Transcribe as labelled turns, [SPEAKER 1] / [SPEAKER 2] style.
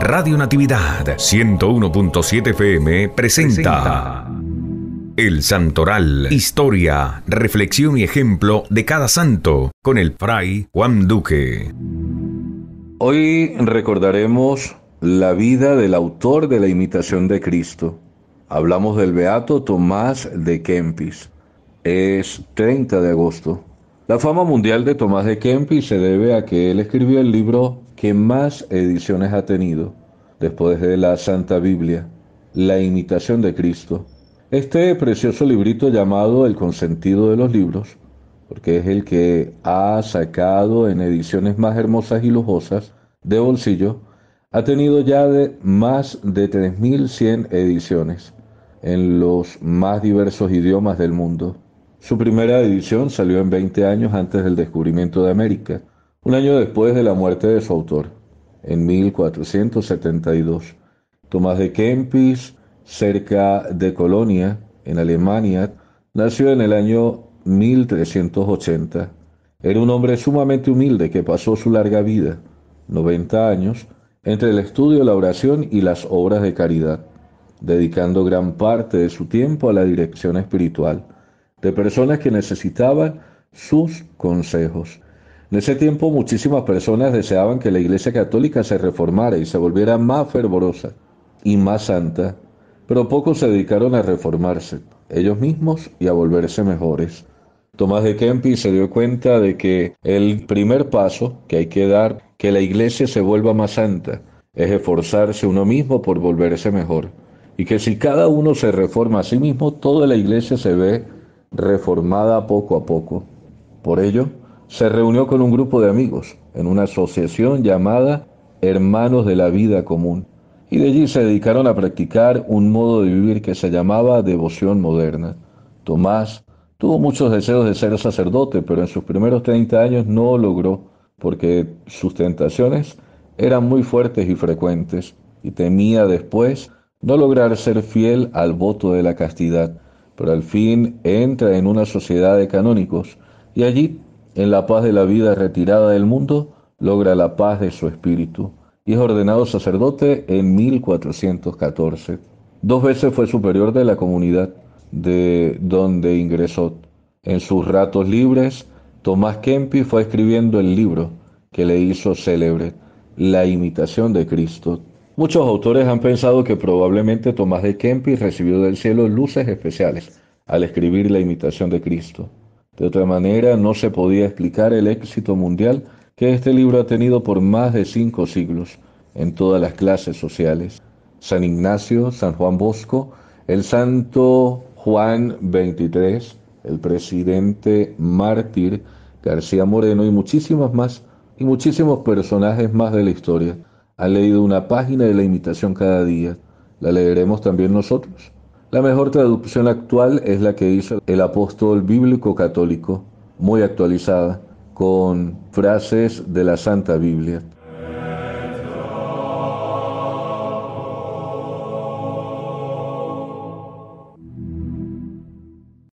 [SPEAKER 1] Radio Natividad 101.7 FM presenta, El Santoral, historia, reflexión y ejemplo de cada santo con el fray Juan Duque. Hoy recordaremos la vida del autor de la imitación de Cristo. Hablamos del beato Tomás de Kempis. Es 30 de agosto. La fama mundial de Tomás de Kempis se debe a que él escribió el libro que más ediciones ha tenido después de la Santa Biblia, La Imitación de Cristo, este precioso librito llamado El Consentido de los Libros, porque es el que ha sacado en ediciones más hermosas y lujosas de bolsillo, ha tenido ya de más de 3.100 ediciones en los más diversos idiomas del mundo. Su primera edición salió en 20 años antes del descubrimiento de América, un año después de la muerte de su autor en 1472. Tomás de Kempis, cerca de Colonia, en Alemania, nació en el año 1380. Era un hombre sumamente humilde que pasó su larga vida, 90 años, entre el estudio, la oración y las obras de caridad, dedicando gran parte de su tiempo a la dirección espiritual de personas que necesitaban sus consejos. En ese tiempo muchísimas personas deseaban que la Iglesia Católica se reformara y se volviera más fervorosa y más santa, pero pocos se dedicaron a reformarse ellos mismos y a volverse mejores. Tomás de Kempis se dio cuenta de que el primer paso que hay que dar, que la iglesia se vuelva más santa, es esforzarse uno mismo por volverse mejor. Y que si cada uno se reforma a sí mismo, toda la iglesia se ve reformada poco a poco. Por ello, se reunió con un grupo de amigos en una asociación llamada Hermanos de la Vida Común, y de allí se dedicaron a practicar un modo de vivir que se llamaba devoción moderna. Tomás tuvo muchos deseos de ser sacerdote, pero en sus primeros 30 años no logró, porque sus tentaciones eran muy fuertes y frecuentes, y temía después no lograr ser fiel al voto de la castidad, pero al fin entra en una sociedad de canónicos, y allí en la paz de la vida retirada del mundo, logra la paz de su espíritu y es ordenado sacerdote en 1414. Dos veces fue superior de la comunidad de donde ingresó. En sus ratos libres, Tomás Kempi fue escribiendo el libro que le hizo célebre, La imitación de Cristo. Muchos autores han pensado que probablemente Tomás de Kempi recibió del cielo luces especiales al escribir La imitación de Cristo. De otra manera, no se podía explicar el éxito mundial que este libro ha tenido por más de cinco siglos en todas las clases sociales. San Ignacio, San Juan Bosco, el santo Juan XXIII, el presidente mártir García Moreno y muchísimas más, y muchísimos personajes más de la historia. Han leído una página de la imitación cada día. La leeremos también nosotros. La mejor traducción actual es la que hizo el apóstol bíblico católico, muy actualizada, con frases de la Santa Biblia.